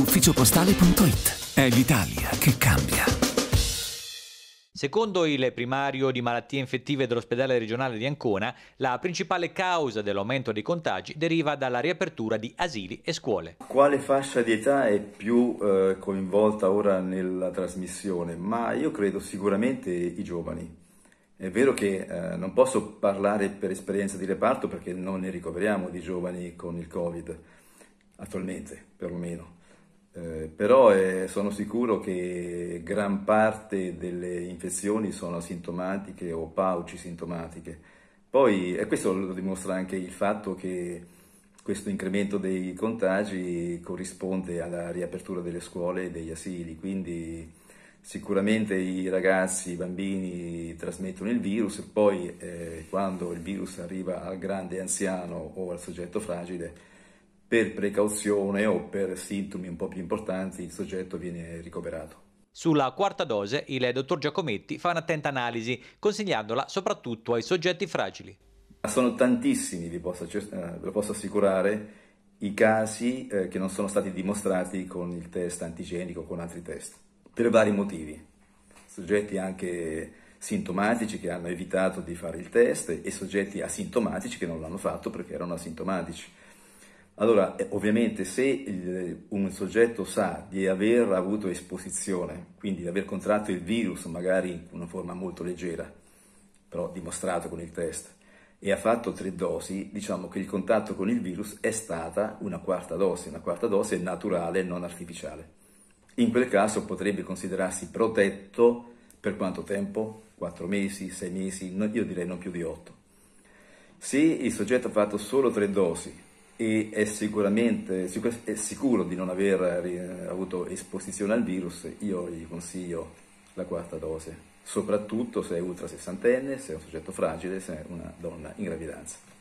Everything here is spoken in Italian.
ufficiopostale.it. È l'Italia che cambia. Secondo il primario di malattie infettive dell'ospedale regionale di Ancona, la principale causa dell'aumento dei contagi deriva dalla riapertura di asili e scuole. Quale fascia di età è più eh, coinvolta ora nella trasmissione? Ma io credo sicuramente i giovani. È vero che eh, non posso parlare per esperienza di reparto perché non ne ricoveriamo di giovani con il Covid, attualmente perlomeno eh, però eh, sono sicuro che gran parte delle infezioni sono asintomatiche o pauci sintomatiche. Poi, e questo lo dimostra anche il fatto che questo incremento dei contagi corrisponde alla riapertura delle scuole e degli asili, quindi sicuramente i ragazzi, i bambini trasmettono il virus e poi eh, quando il virus arriva al grande anziano o al soggetto fragile per precauzione o per sintomi un po' più importanti il soggetto viene ricoverato. Sulla quarta dose il dottor Giacometti fa un'attenta analisi, consigliandola soprattutto ai soggetti fragili. Sono tantissimi, vi posso, eh, ve lo posso assicurare, i casi eh, che non sono stati dimostrati con il test antigenico o con altri test, per vari motivi. Soggetti anche sintomatici che hanno evitato di fare il test e soggetti asintomatici che non l'hanno fatto perché erano asintomatici. Allora, eh, ovviamente se un soggetto sa di aver avuto esposizione, quindi di aver contratto il virus magari in una forma molto leggera, però dimostrato con il test, e ha fatto tre dosi, diciamo che il contatto con il virus è stata una quarta dose, una quarta dose naturale non artificiale. In quel caso potrebbe considerarsi protetto per quanto tempo? Quattro mesi, sei mesi, io direi non più di otto. Se il soggetto ha fatto solo tre dosi, e è sicuramente è sicuro di non aver eh, avuto esposizione al virus, io gli consiglio la quarta dose, soprattutto se è ultra sessantenne, se è un soggetto fragile, se è una donna in gravidanza.